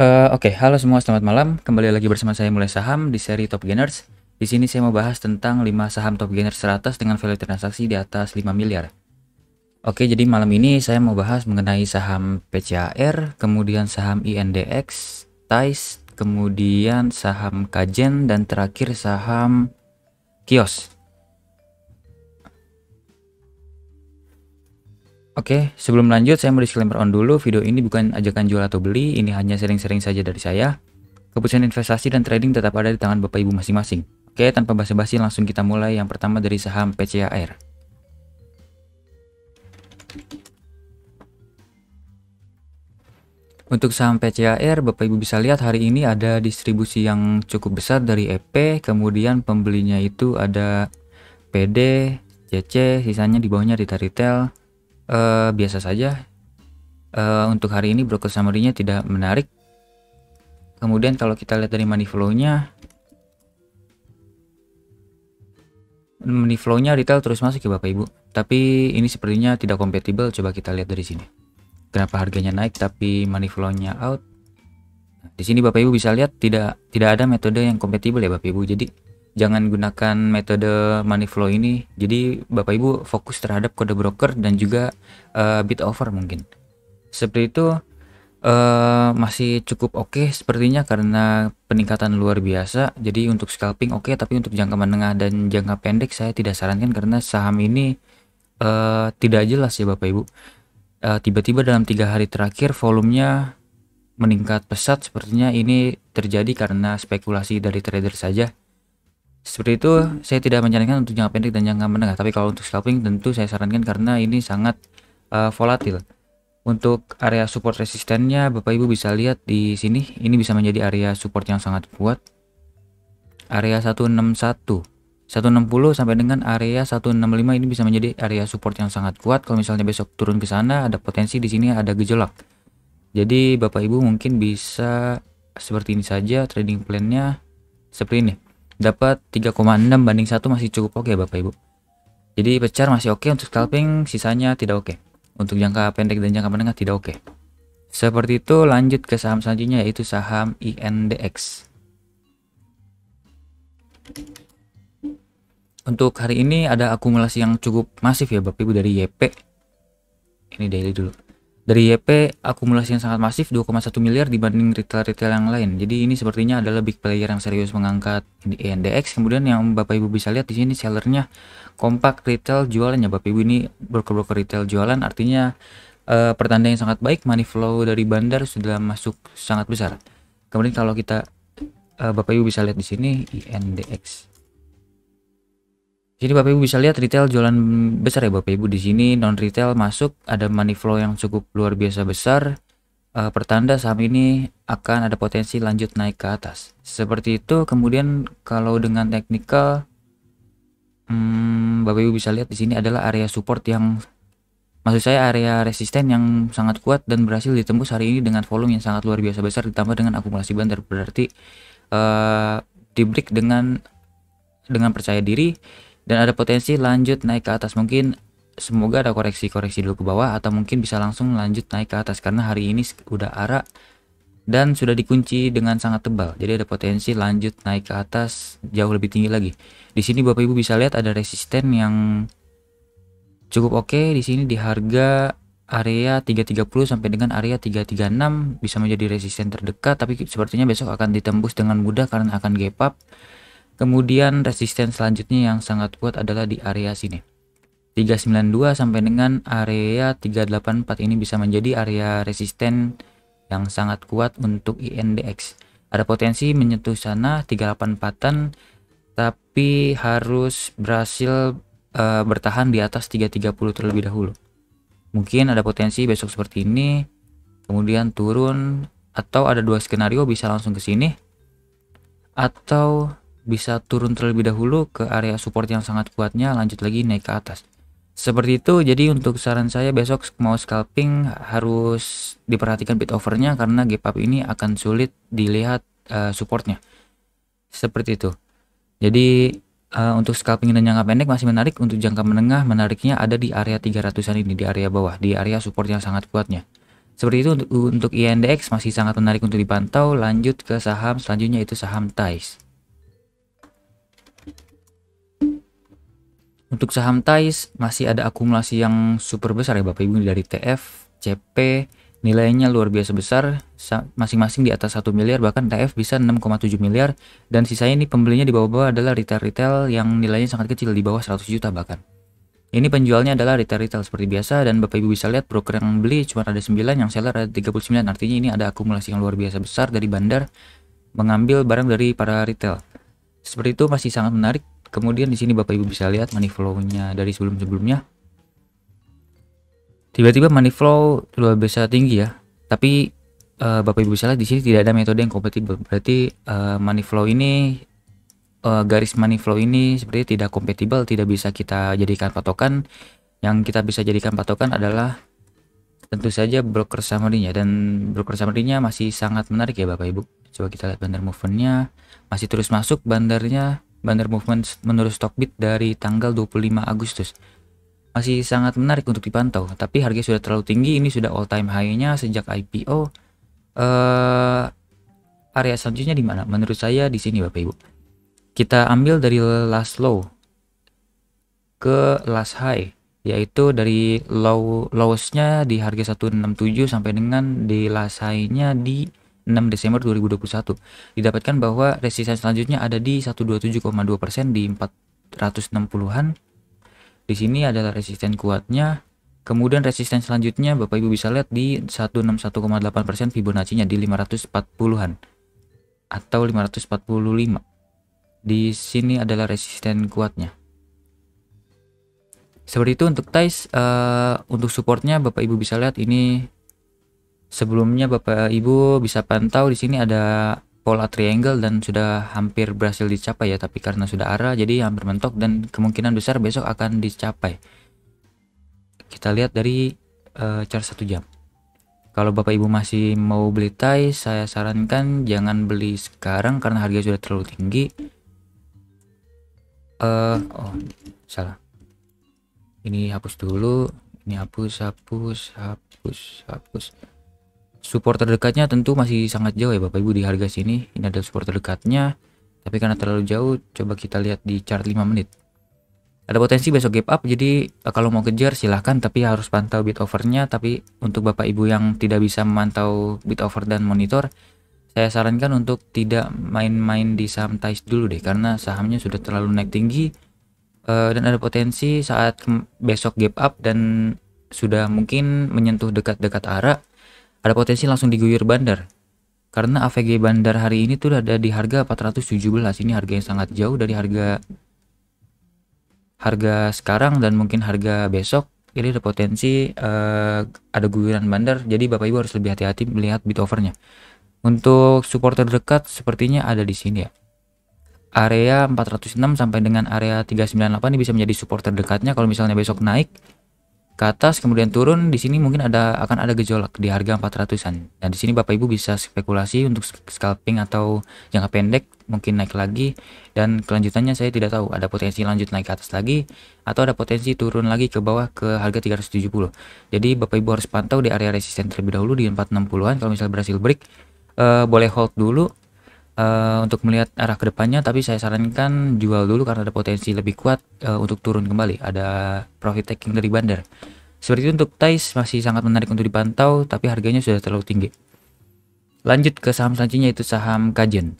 Uh, Oke, okay. halo semua, selamat malam. Kembali lagi bersama saya Mulai Saham di seri Top Gainers. Di sini saya mau bahas tentang 5 saham Top Gainers 100 dengan value transaksi di atas 5 miliar. Oke, okay, jadi malam ini saya mau bahas mengenai saham PCAR, kemudian saham INDX, TICE, kemudian saham Kajen, dan terakhir saham Kios. Oke, sebelum lanjut saya mau disclaimer on dulu, video ini bukan ajakan jual atau beli, ini hanya sering-sering saja dari saya. Keputusan investasi dan trading tetap ada di tangan Bapak Ibu masing-masing. Oke, tanpa basa-basi langsung kita mulai yang pertama dari saham PCAR. Untuk saham PCAR, Bapak Ibu bisa lihat hari ini ada distribusi yang cukup besar dari EP, kemudian pembelinya itu ada PD, CC, sisanya di bawahnya Retail Retail, uh, biasa saja. Uh, untuk hari ini broker summary-nya tidak menarik. Kemudian kalau kita lihat dari money flow-nya money flow-nya retail terus masuk ya Bapak Ibu. Tapi ini sepertinya tidak kompatibel. Coba kita lihat dari sini. Kenapa harganya naik tapi money flow-nya out? di sini Bapak Ibu bisa lihat tidak tidak ada metode yang kompatibel ya Bapak Ibu. Jadi jangan gunakan metode money flow ini. Jadi Bapak Ibu fokus terhadap kode broker dan juga uh, bid offer mungkin. Seperti itu uh, masih cukup oke okay sepertinya karena peningkatan luar biasa. Jadi untuk scalping oke okay, tapi untuk jangka menengah dan jangka pendek saya tidak sarankan karena saham ini uh, tidak jelas ya Bapak Ibu. Tiba-tiba uh, tiba -tiba dalam tiga hari terakhir volumenya meningkat pesat sepertinya ini terjadi karena spekulasi dari trader saja seperti itu, saya tidak menyarankan untuk jangka pendek dan jangka menengah, tapi kalau untuk scalping tentu saya sarankan karena ini sangat uh, volatil. Untuk area support resistennya, Bapak Ibu bisa lihat di sini, ini bisa menjadi area support yang sangat kuat. Area 161 160 sampai dengan area 165 ini bisa menjadi area support yang sangat kuat. Kalau misalnya besok turun ke sana ada potensi di sini ada gejolak. Jadi Bapak Ibu mungkin bisa seperti ini saja trading plannya seperti ini dapat 3,6 banding 1 masih cukup oke okay, Bapak Ibu. Jadi pecar masih oke okay untuk scalping, sisanya tidak oke. Okay. Untuk jangka pendek dan jangka menengah tidak oke. Okay. Seperti itu lanjut ke saham selanjutnya yaitu saham INDX. Untuk hari ini ada akumulasi yang cukup masif ya Bapak Ibu dari YP. Ini daily dulu. Dari YP, akumulasi yang sangat masif 2,1 miliar dibanding retail-retail yang lain. Jadi ini sepertinya adalah big player yang serius mengangkat INDX. E Kemudian yang Bapak Ibu bisa lihat di sini sellernya kompak retail jualannya. Bapak Ibu ini broker-broker retail jualan artinya eh, pertanda yang sangat baik. Money flow dari bandar sudah masuk sangat besar. Kemudian kalau kita eh, Bapak Ibu bisa lihat di sini INDX. Jadi Bapak Ibu bisa lihat retail jualan besar ya Bapak Ibu di sini non retail masuk ada money flow yang cukup luar biasa besar e, pertanda saham ini akan ada potensi lanjut naik ke atas. Seperti itu kemudian kalau dengan teknikal hmm, Bapak Ibu bisa lihat di sini adalah area support yang maksud saya area resisten yang sangat kuat dan berhasil ditembus hari ini dengan volume yang sangat luar biasa besar ditambah dengan akumulasi bandar berarti e, eh, di break dengan dengan percaya diri dan ada potensi lanjut naik ke atas mungkin semoga ada koreksi-koreksi dulu ke bawah atau mungkin bisa langsung lanjut naik ke atas karena hari ini udah arah dan sudah dikunci dengan sangat tebal. Jadi ada potensi lanjut naik ke atas jauh lebih tinggi lagi. Di sini Bapak Ibu bisa lihat ada resisten yang cukup oke okay. di sini di harga area 330 sampai dengan area 336 bisa menjadi resisten terdekat tapi sepertinya besok akan ditembus dengan mudah karena akan gap up Kemudian resisten selanjutnya yang sangat kuat adalah di area sini. 392 sampai dengan area 384 ini bisa menjadi area resisten yang sangat kuat untuk INDX. Ada potensi menyentuh sana 384-an tapi harus berhasil e, bertahan di atas 330 terlebih dahulu. Mungkin ada potensi besok seperti ini, kemudian turun atau ada dua skenario bisa langsung ke sini atau bisa turun terlebih dahulu ke area support yang sangat kuatnya lanjut lagi naik ke atas seperti itu jadi untuk saran saya besok mau scalping harus diperhatikan bit overnya karena gap up ini akan sulit dilihat uh, supportnya seperti itu jadi uh, untuk scalping dan jangka pendek masih menarik untuk jangka menengah menariknya ada di area 300-an ini di area bawah di area support yang sangat kuatnya seperti itu untuk, untuk INDX masih sangat menarik untuk dipantau lanjut ke saham selanjutnya itu saham TAIS Untuk saham TAIS masih ada akumulasi yang super besar ya Bapak Ibu dari TF, CP, nilainya luar biasa besar masing-masing di atas 1 miliar bahkan TF bisa 6,7 miliar dan sisanya ini pembelinya di bawah-bawah adalah retail-retail yang nilainya sangat kecil di bawah 100 juta bahkan. Ini penjualnya adalah retail-retail seperti biasa dan Bapak Ibu bisa lihat broker yang beli cuma ada 9, yang seller ada 39. Artinya ini ada akumulasi yang luar biasa besar dari bandar mengambil barang dari para retail. Seperti itu masih sangat menarik Kemudian di sini Bapak Ibu bisa lihat money flow-nya dari sebelum-sebelumnya. Tiba-tiba money flow luar biasa tinggi ya. Tapi uh, Bapak Ibu bisa lihat di sini tidak ada metode yang kompatibel. Berarti uh, money flow ini uh, garis money flow ini seperti tidak kompatibel, tidak bisa kita jadikan patokan. Yang kita bisa jadikan patokan adalah tentu saja broker summary-nya dan broker summary-nya masih sangat menarik ya Bapak Ibu. Coba kita lihat bandar movement-nya masih terus masuk bandarnya Banner Movement menurut Stockbit dari tanggal 25 Agustus. Masih sangat menarik untuk dipantau, tapi harga sudah terlalu tinggi, ini sudah all time high-nya sejak IPO. Uh, eh, area selanjutnya di mana? Menurut saya di sini Bapak Ibu. Kita ambil dari last low ke last high yaitu dari low lowest-nya di harga 167 sampai dengan di last high-nya di 6 Desember 2021. Didapatkan bahwa resisten selanjutnya ada di 127,2% di 460-an. Di sini adalah resisten kuatnya. Kemudian resisten selanjutnya Bapak Ibu bisa lihat di 161,8% Fibonacci-nya di 540-an atau 545. Di sini adalah resisten kuatnya. Seperti itu untuk tais uh, untuk supportnya Bapak Ibu bisa lihat ini Sebelumnya Bapak Ibu bisa pantau di sini ada pola triangle dan sudah hampir berhasil dicapai ya, tapi karena sudah arah jadi hampir mentok dan kemungkinan besar besok akan dicapai. Kita lihat dari uh, cara satu jam. Kalau Bapak Ibu masih mau beli Thai, saya sarankan jangan beli sekarang karena harga sudah terlalu tinggi. Uh, oh, salah. Ini hapus dulu, ini hapus, hapus, hapus, hapus support terdekatnya tentu masih sangat jauh ya Bapak Ibu di harga sini ini ada support terdekatnya tapi karena terlalu jauh coba kita lihat di chart 5 menit ada potensi besok gap up jadi eh, kalau mau kejar silahkan tapi harus pantau bit overnya tapi untuk Bapak Ibu yang tidak bisa memantau bit over dan monitor saya sarankan untuk tidak main-main di saham TICE dulu deh karena sahamnya sudah terlalu naik tinggi eh, dan ada potensi saat besok gap up dan sudah mungkin menyentuh dekat-dekat arah ada potensi langsung diguyur bandar. Karena AVG bandar hari ini tuh ada di harga 417. Ini harga yang sangat jauh dari harga harga sekarang dan mungkin harga besok. Jadi ada potensi uh, ada guyuran bandar. Jadi Bapak Ibu harus lebih hati-hati melihat bit overnya. Untuk supporter dekat sepertinya ada di sini ya. Area 406 sampai dengan area 398 ini bisa menjadi supporter dekatnya kalau misalnya besok naik ke atas kemudian turun di sini mungkin ada akan ada gejolak di harga 400-an. dan di sini Bapak Ibu bisa spekulasi untuk scalping atau jangka pendek mungkin naik lagi dan kelanjutannya saya tidak tahu ada potensi lanjut naik ke atas lagi atau ada potensi turun lagi ke bawah ke harga 370. Jadi Bapak Ibu harus pantau di area resisten terlebih dahulu di 460-an kalau misalnya berhasil break eh, boleh hold dulu uh, untuk melihat arah kedepannya tapi saya sarankan jual dulu karena ada potensi lebih kuat uh, untuk turun kembali ada profit taking dari bandar seperti itu untuk TAIS masih sangat menarik untuk dipantau tapi harganya sudah terlalu tinggi lanjut ke saham selanjutnya itu saham Kajen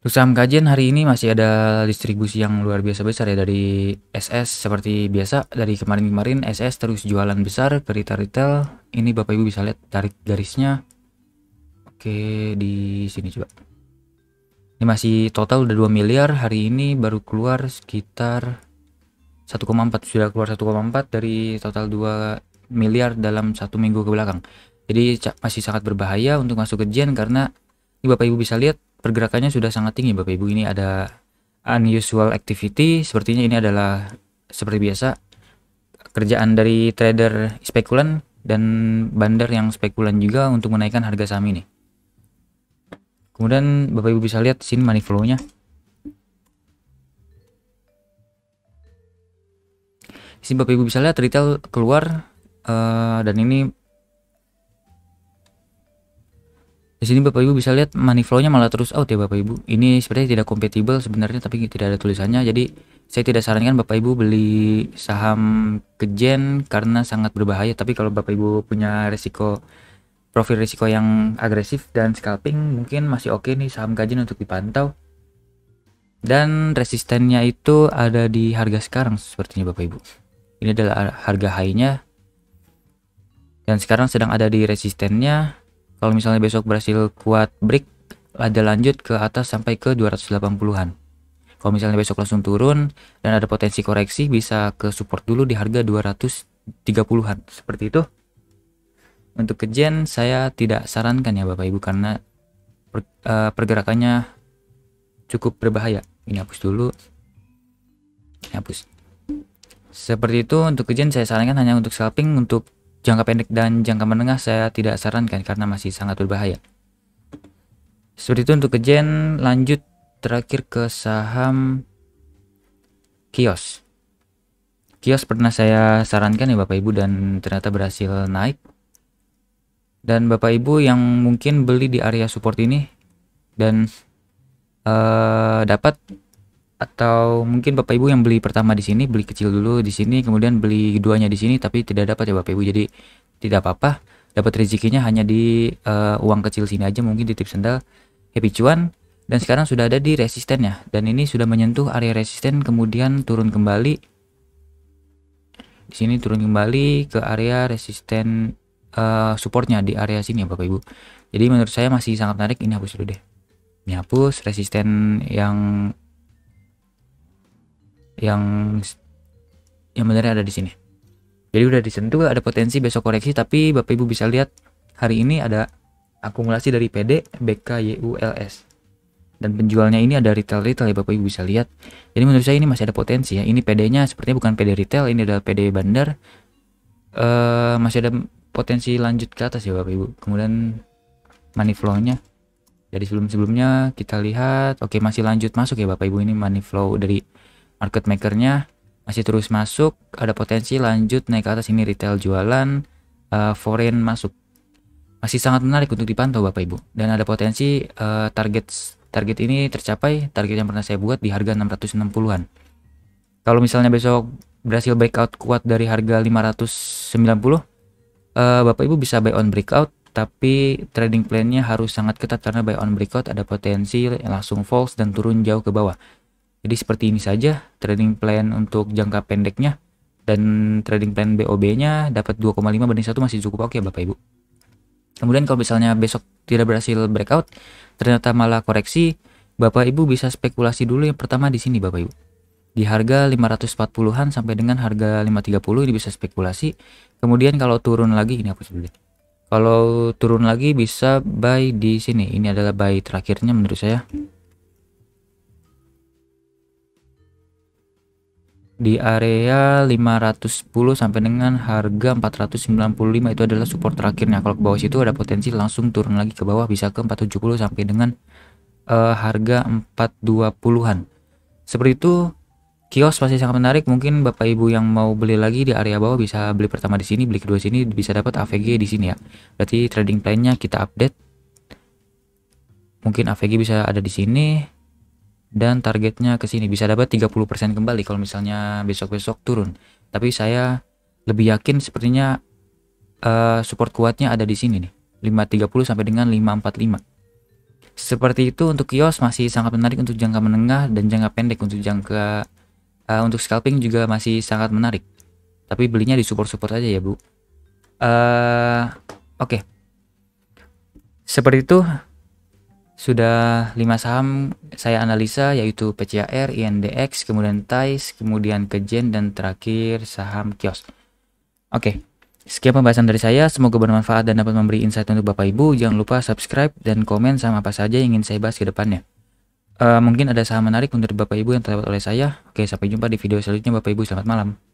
Untuk saham kajian hari ini masih ada distribusi yang luar biasa besar ya dari SS seperti biasa dari kemarin-kemarin SS terus jualan besar ke retail retail. Ini Bapak Ibu bisa lihat tarik garisnya. Oke, di sini coba. Ini masih total udah 2 miliar, hari ini baru keluar sekitar 1,4 sudah keluar 1,4 dari total 2 miliar dalam satu minggu ke belakang. Jadi masih sangat berbahaya untuk masuk ke Jen karena ini Bapak Ibu bisa lihat pergerakannya sudah sangat tinggi Bapak Ibu. Ini ada unusual activity, sepertinya ini adalah seperti biasa kerjaan dari trader spekulan dan bandar yang spekulan juga untuk menaikkan harga saham ini. Kemudian Bapak Ibu bisa lihat sini money flow-nya. sini Bapak Ibu bisa lihat retail keluar uh, dan ini Di sini Bapak Ibu bisa lihat money flow-nya malah terus out ya Bapak Ibu. Ini sebenarnya tidak kompatibel sebenarnya tapi tidak ada tulisannya. Jadi saya tidak sarankan Bapak Ibu beli saham kejen karena sangat berbahaya. Tapi kalau Bapak Ibu punya resiko profil risiko yang agresif dan scalping mungkin masih oke nih saham kajian untuk dipantau dan resistennya itu ada di harga sekarang sepertinya Bapak Ibu ini adalah harga high-nya dan sekarang sedang ada di resistennya kalau misalnya besok berhasil kuat break, ada lanjut ke atas sampai ke 280-an. Kalau misalnya besok langsung turun dan ada potensi koreksi bisa ke support dulu di harga 230-an. Seperti itu. Untuk ke gen saya tidak sarankan ya Bapak Ibu karena per, uh, pergerakannya cukup berbahaya. Ini hapus dulu. Ini hapus. Seperti itu untuk ke gen saya sarankan hanya untuk scalping untuk Jangka pendek dan jangka menengah saya tidak sarankan karena masih sangat berbahaya. Seperti itu untuk kejen, lanjut terakhir ke saham kios. Kios pernah saya sarankan ya Bapak Ibu dan ternyata berhasil naik. Dan Bapak Ibu yang mungkin beli di area support ini dan uh, dapat atau mungkin Bapak Ibu yang beli pertama di sini beli kecil dulu di sini kemudian beli keduanya di sini tapi tidak dapat ya Bapak Ibu jadi tidak apa-apa dapat rezekinya hanya di uh, uang kecil sini aja mungkin di tip sendal happy cuan dan sekarang sudah ada di resisten ya dan ini sudah menyentuh area resisten kemudian turun kembali di sini turun kembali ke area resisten uh, supportnya di area sini ya Bapak Ibu jadi menurut saya masih sangat menarik ini hapus dulu deh ini hapus resisten yang yang yang benar-benar ada di sini. Jadi udah disentuh ada potensi besok koreksi tapi Bapak Ibu bisa lihat hari ini ada akumulasi dari PD, BK, YULS. Dan penjualnya ini ada retail-retail ya Bapak Ibu bisa lihat. Jadi menurut saya ini masih ada potensi ya. Ini PD-nya sepertinya bukan PD retail, ini adalah PD bandar. Uh, masih ada potensi lanjut ke atas ya Bapak Ibu. Kemudian money flow-nya dari sebelum-sebelumnya kita lihat oke masih lanjut masuk ya Bapak Ibu ini money flow dari market makernya masih terus masuk ada potensi lanjut naik ke atas ini retail jualan uh, foreign masuk masih sangat menarik untuk dipantau Bapak Ibu dan ada potensi uh, target target ini tercapai target yang pernah saya buat di harga 660-an kalau misalnya besok berhasil breakout kuat dari harga 590 uh, eh, Bapak Ibu bisa buy on breakout tapi trading plannya harus sangat ketat karena buy on breakout ada potensi langsung false dan turun jauh ke bawah jadi seperti ini saja trading plan untuk jangka pendeknya dan trading plan BOB-nya dapat 2,5 banding 1 masih cukup oke okay, Bapak Ibu. Kemudian kalau misalnya besok tidak berhasil breakout, ternyata malah koreksi, Bapak Ibu bisa spekulasi dulu yang pertama di sini Bapak Ibu. Di harga 540-an sampai dengan harga 530 ini bisa spekulasi. Kemudian kalau turun lagi ini aku sebelumnya. Kalau turun lagi bisa buy di sini. Ini adalah buy terakhirnya menurut saya. di area 510 sampai dengan harga 495 itu adalah support terakhirnya kalau ke bawah situ ada potensi langsung turun lagi ke bawah bisa ke 470 sampai dengan uh, harga 420-an seperti itu kios masih sangat menarik mungkin bapak ibu yang mau beli lagi di area bawah bisa beli pertama di sini beli kedua sini bisa dapat AVG di sini ya berarti trading plan-nya kita update mungkin AVG bisa ada di sini dan targetnya ke sini bisa dapat 30% kembali kalau misalnya besok-besok turun. Tapi saya lebih yakin sepertinya uh, support kuatnya ada di sini nih, 530 sampai dengan 545. Seperti itu untuk kios masih sangat menarik untuk jangka menengah dan jangka pendek untuk jangka uh, untuk scalping juga masih sangat menarik. Tapi belinya di support-support aja ya, Bu. Uh, oke. Okay. Seperti itu sudah lima saham saya analisa yaitu PCR, INDX, kemudian TAIS, kemudian Kejen, dan terakhir saham kios. Oke, sekian pembahasan dari saya. Semoga bermanfaat dan dapat memberi insight untuk Bapak Ibu. Jangan lupa subscribe dan komen sama apa saja yang ingin saya bahas ke depannya. Uh, mungkin ada saham menarik untuk Bapak Ibu yang terlewat oleh saya. Oke, sampai jumpa di video selanjutnya Bapak Ibu. Selamat malam.